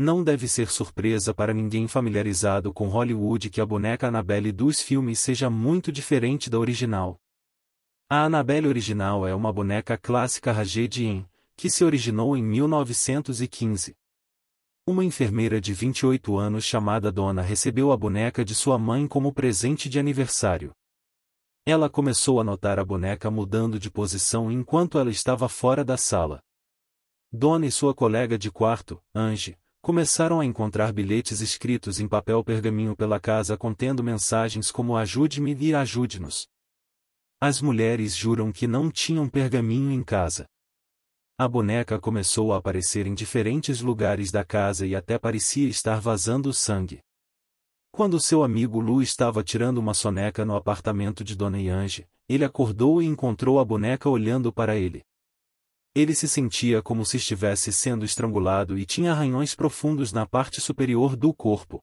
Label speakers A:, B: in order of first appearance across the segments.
A: Não deve ser surpresa para ninguém familiarizado com Hollywood que a boneca Annabelle dos filmes seja muito diferente da original. A Annabelle original é uma boneca clássica Ragedien, que se originou em 1915. Uma enfermeira de 28 anos chamada Dona recebeu a boneca de sua mãe como presente de aniversário. Ela começou a notar a boneca mudando de posição enquanto ela estava fora da sala. Dona e sua colega de quarto, Ange, começaram a encontrar bilhetes escritos em papel pergaminho pela casa contendo mensagens como ajude-me e ajude-nos. As mulheres juram que não tinham pergaminho em casa. A boneca começou a aparecer em diferentes lugares da casa e até parecia estar vazando sangue. Quando seu amigo Lu estava tirando uma soneca no apartamento de Dona Yange, ele acordou e encontrou a boneca olhando para ele. Ele se sentia como se estivesse sendo estrangulado e tinha arranhões profundos na parte superior do corpo.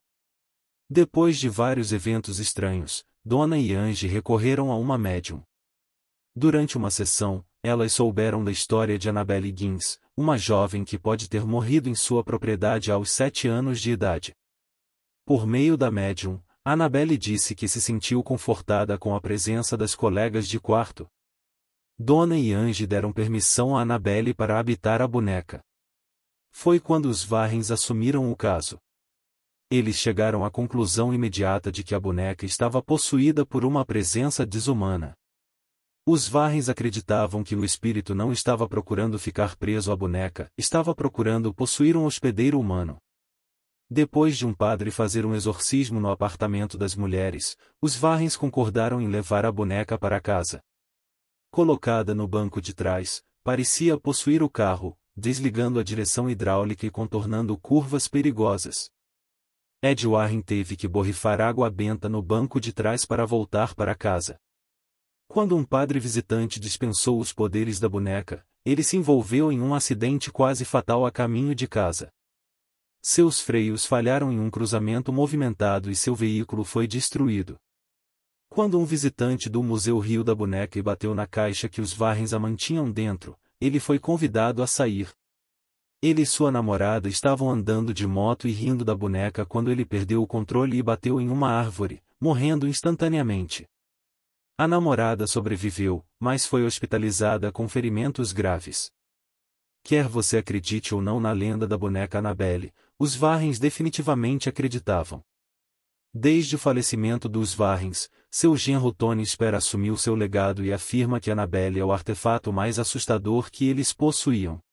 A: Depois de vários eventos estranhos, Dona e Ange recorreram a uma médium. Durante uma sessão, elas souberam da história de Annabelle Gins, uma jovem que pode ter morrido em sua propriedade aos sete anos de idade. Por meio da médium, Annabelle disse que se sentiu confortada com a presença das colegas de quarto, Dona e Ange deram permissão a Annabelle para habitar a boneca. Foi quando os Varrens assumiram o caso. Eles chegaram à conclusão imediata de que a boneca estava possuída por uma presença desumana. Os Varrens acreditavam que o espírito não estava procurando ficar preso à boneca, estava procurando possuir um hospedeiro humano. Depois de um padre fazer um exorcismo no apartamento das mulheres, os Varrens concordaram em levar a boneca para casa colocada no banco de trás, parecia possuir o carro, desligando a direção hidráulica e contornando curvas perigosas. Ed Warren teve que borrifar água benta no banco de trás para voltar para casa. Quando um padre visitante dispensou os poderes da boneca, ele se envolveu em um acidente quase fatal a caminho de casa. Seus freios falharam em um cruzamento movimentado e seu veículo foi destruído. Quando um visitante do Museu Rio da Boneca e bateu na caixa que os Varrens a mantinham dentro, ele foi convidado a sair. Ele e sua namorada estavam andando de moto e rindo da boneca quando ele perdeu o controle e bateu em uma árvore, morrendo instantaneamente. A namorada sobreviveu, mas foi hospitalizada com ferimentos graves. Quer você acredite ou não na lenda da boneca Annabelle, os Varrens definitivamente acreditavam. Desde o falecimento dos Varrens, seu genro Tony espera assumir o seu legado e afirma que Annabelle é o artefato mais assustador que eles possuíam.